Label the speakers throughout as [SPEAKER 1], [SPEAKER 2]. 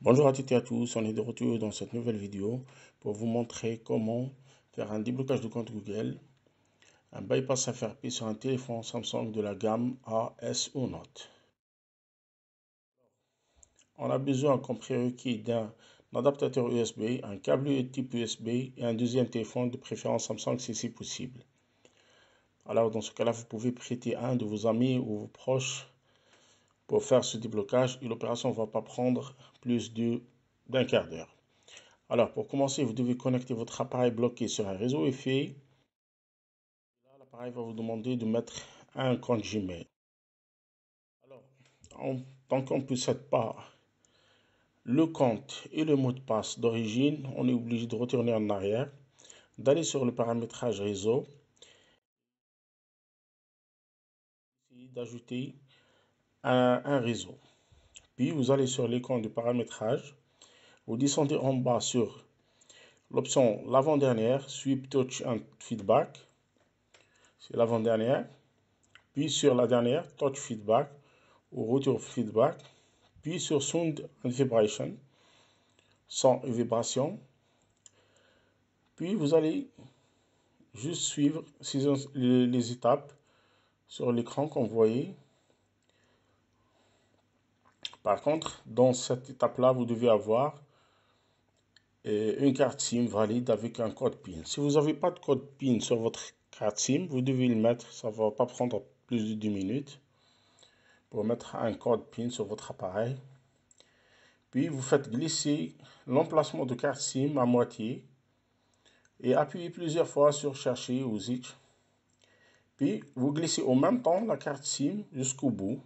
[SPEAKER 1] Bonjour à toutes et à tous, on est de retour dans cette nouvelle vidéo pour vous montrer comment faire un déblocage de compte Google, un bypass FRP sur un téléphone Samsung de la gamme AS S ou Note. On a besoin comme prérequis d'un adaptateur USB, un câble type USB et un deuxième téléphone de préférence Samsung si c'est possible. Alors dans ce cas-là, vous pouvez prêter un de vos amis ou vos proches pour faire ce déblocage et l'opération ne va pas prendre plus d'un quart d'heure. Alors, pour commencer, vous devez connecter votre appareil bloqué sur un réseau Wi-Fi. L'appareil va vous demander de mettre un compte Gmail. Alors, en, tant qu'on ne possède pas le compte et le mot de passe d'origine, on est obligé de retourner en arrière, d'aller sur le paramétrage réseau, d'ajouter un, réseau. Puis vous allez sur l'écran de paramétrage. Vous descendez en bas sur l'option l'avant-dernière, Sweep Touch and Feedback. C'est l'avant-dernière. Puis sur la dernière, Touch Feedback ou Retour Feedback. Puis sur Sound and Vibration, son vibration. Puis vous allez juste suivre les étapes sur l'écran qu'on voyait. Par contre, dans cette étape-là, vous devez avoir euh, une carte SIM valide avec un code PIN. Si vous n'avez pas de code PIN sur votre carte SIM, vous devez le mettre. Ça ne va pas prendre plus de 10 minutes pour mettre un code PIN sur votre appareil. Puis vous faites glisser l'emplacement de carte SIM à moitié et appuyez plusieurs fois sur chercher ou zitch. Puis vous glissez en même temps la carte SIM jusqu'au bout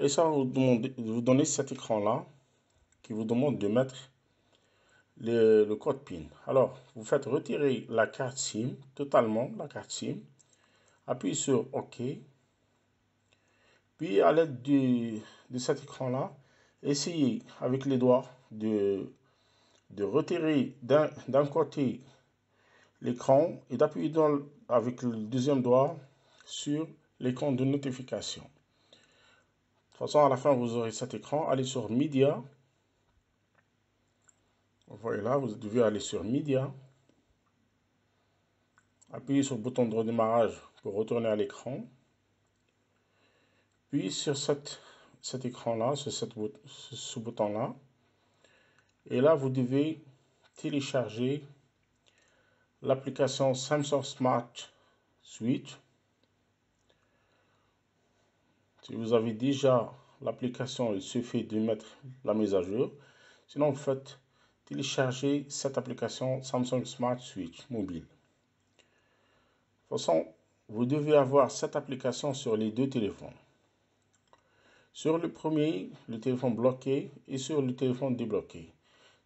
[SPEAKER 1] et ça va vous, demander, donner cet écran-là qui vous demande de mettre le, code PIN. Alors, vous faites retirer la carte SIM, totalement la carte SIM. Appuyez sur OK. Puis, à l'aide de cet écran-là, essayez avec les doigts de, de retirer d'un côté l'écran et d'appuyer avec le deuxième doigt sur l'écran de notification toute façon, à la fin, vous aurez cet écran. Allez sur Media. Vous voyez là, vous devez aller sur Media. Appuyez sur le bouton de redémarrage pour retourner à l'écran. Puis sur cet écran-là, sur ce, ce bouton-là. Et là, vous devez télécharger l'application Samsung Smart Switch si vous avez déjà l'application, il suffit de mettre la mise à jour. Sinon, vous faites télécharger cette application Samsung Smart Switch mobile. De toute façon, vous devez avoir cette application sur les deux téléphones. Sur le premier, le téléphone bloqué et sur le téléphone débloqué,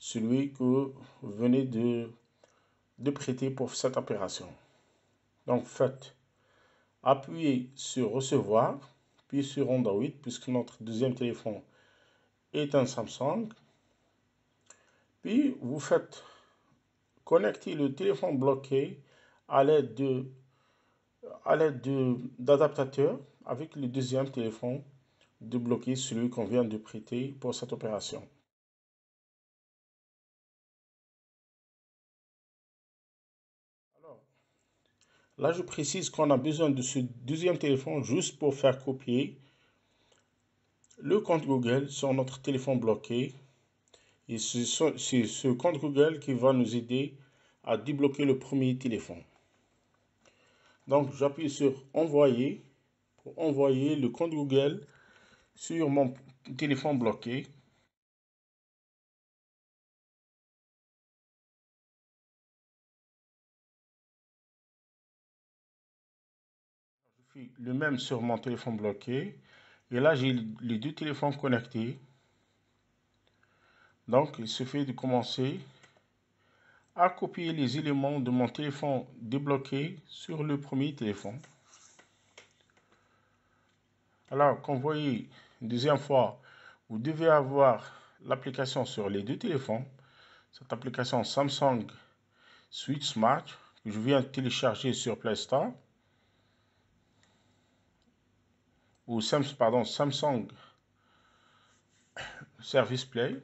[SPEAKER 1] celui que vous venez de, de prêter pour cette opération. Donc faites, appuyer sur recevoir puis sur Android, puisque notre deuxième téléphone est un Samsung. Puis vous faites connecter le téléphone bloqué à l'aide de
[SPEAKER 2] avec le deuxième téléphone bloqué, celui qu'on vient de prêter pour cette opération. Là, je précise qu'on a besoin de ce deuxième téléphone juste pour
[SPEAKER 1] faire copier le compte Google sur notre téléphone bloqué. Et c'est ce compte Google qui va nous aider à débloquer le premier téléphone. Donc, j'appuie sur Envoyer pour
[SPEAKER 2] envoyer le compte Google sur mon téléphone bloqué. le même sur mon
[SPEAKER 1] téléphone bloqué. Et là, j'ai les deux téléphones connectés. Donc, il suffit de commencer à copier les éléments de mon téléphone débloqué sur le premier téléphone. Alors, comme vous voyez, une deuxième fois, vous devez avoir l'application sur les deux téléphones. Cette application Samsung Switch Smart que je viens de télécharger sur Play Store.
[SPEAKER 2] Samsung, pardon, Samsung Service Play.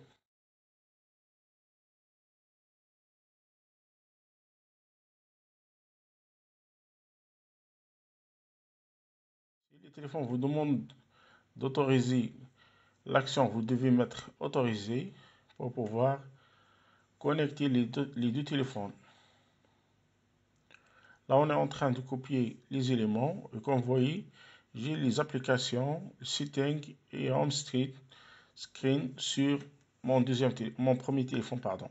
[SPEAKER 2] Si le téléphone vous demande d'autoriser l'action, vous devez mettre autorisé
[SPEAKER 1] pour pouvoir connecter les deux, les deux téléphones. Là, on est en train de copier les éléments. Et comme vous voyez, j'ai les applications sitting et Home Screen sur mon, deuxième mon premier téléphone. Pardon.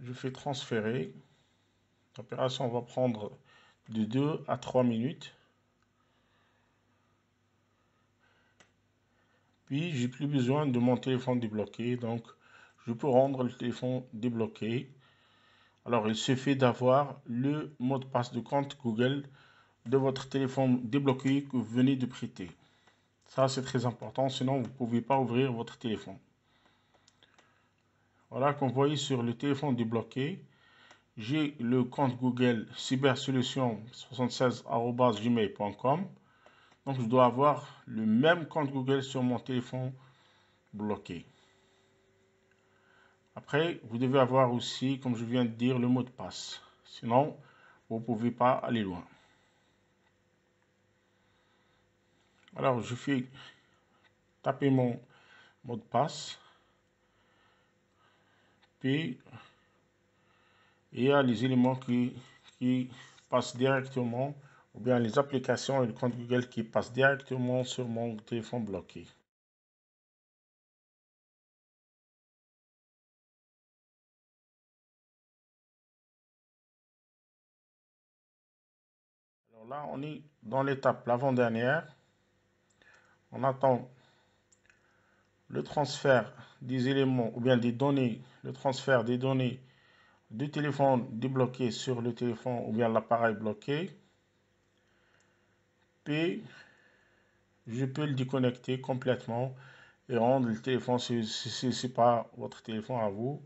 [SPEAKER 1] Je fais transférer. L'opération va prendre de 2 à 3 minutes. Puis, j'ai plus besoin de mon téléphone débloqué. Donc, je peux rendre le téléphone débloqué. Alors, il suffit d'avoir le mot de passe de compte Google de votre téléphone débloqué que vous venez de prêter. Ça, c'est très important, sinon vous ne pouvez pas ouvrir votre téléphone. Voilà, comme vous voyez sur le téléphone débloqué, j'ai le compte Google cybersolution76.gmail.com. Donc, je dois avoir le même compte Google sur mon téléphone bloqué. Après, vous devez avoir aussi, comme je viens de dire, le mot de passe. Sinon, vous ne pouvez pas aller loin. Alors, je fais taper mon mot de passe. Puis, il y a les éléments qui, passent directement, ou bien les
[SPEAKER 2] applications et le compte Google qui passent directement sur mon téléphone bloqué. Alors là, on est dans l'étape l'avant-dernière on attend
[SPEAKER 1] le transfert des éléments ou bien des données, le transfert des données du téléphone débloqué sur le téléphone ou bien l'appareil bloqué. Puis, je peux le déconnecter complètement et rendre le téléphone, si ce n'est pas votre téléphone à vous,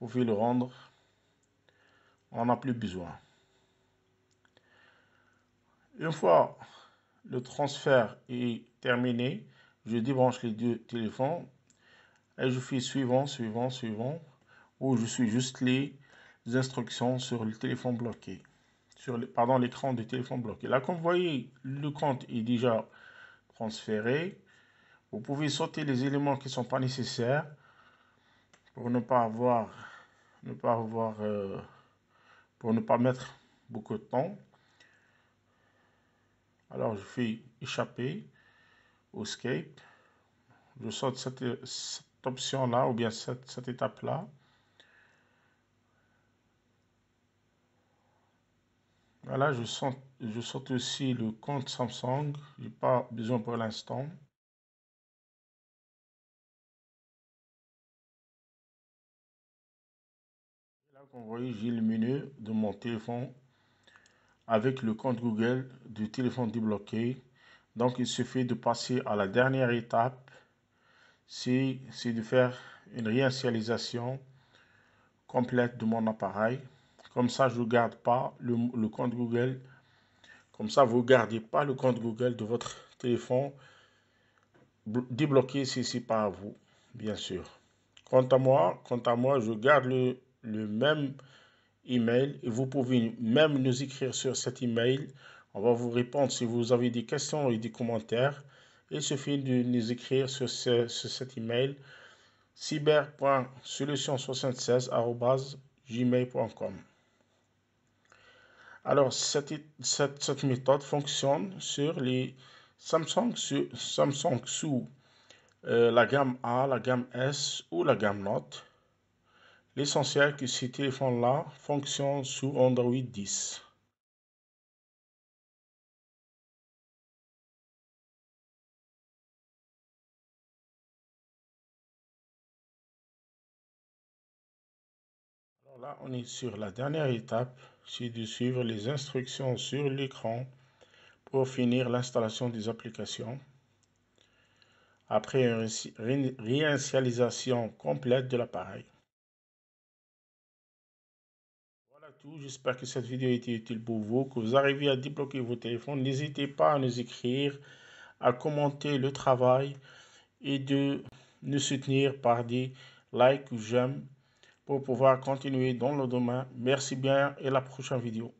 [SPEAKER 1] vous pouvez le rendre. On n'a plus besoin. Une fois le transfert est terminé. Je débranche les deux téléphones et je fais suivant, suivant, suivant, où je suis juste les instructions sur le téléphone bloqué, sur pardon, l'écran du téléphone bloqué. Là, comme vous voyez, le compte est déjà transféré. Vous pouvez sauter les éléments qui ne sont pas nécessaires pour ne pas avoir, ne pas avoir, euh, pour ne pas mettre beaucoup de temps. Alors je fais échapper au skate. Je saute cette, option-là ou bien cette, étape-là. Voilà, je saute, aussi
[SPEAKER 2] le compte Samsung. Je n'ai pas besoin pour l'instant. Là, comme vous voyez, j'ai le menu de mon téléphone avec le compte Google
[SPEAKER 1] du téléphone débloqué. Donc, il suffit de passer à la dernière étape, c'est de faire une réinitialisation complète de mon appareil. Comme ça, je garde pas le, compte Google. Comme ça, vous gardez pas le compte Google de votre téléphone débloqué si c'est pas à vous, bien sûr. Quant à moi, quant à moi je garde le, le même email. Vous pouvez même nous écrire sur cet email. On va vous répondre si vous avez des questions et des commentaires. Il suffit de nous écrire sur, ce, cet email cyber.solution76.gmail.com. Alors, cette, cette, cette, méthode fonctionne sur les Samsung, sur, Samsung sous euh, la gamme A, la gamme S ou la gamme Note Essentiel que ce
[SPEAKER 2] téléphone-là fonctionne sous Android 10. Alors là, on est sur la dernière étape, c'est de suivre les instructions sur l'écran
[SPEAKER 1] pour finir l'installation des applications. Après une réinitialisation complète de l'appareil. j'espère que cette vidéo a été utile pour vous, que vous arrivez à débloquer vos téléphones. N'hésitez pas à nous écrire, à commenter le travail et de nous soutenir par des likes ou j'aime pour pouvoir continuer dans le domaine. Merci bien et la prochaine vidéo.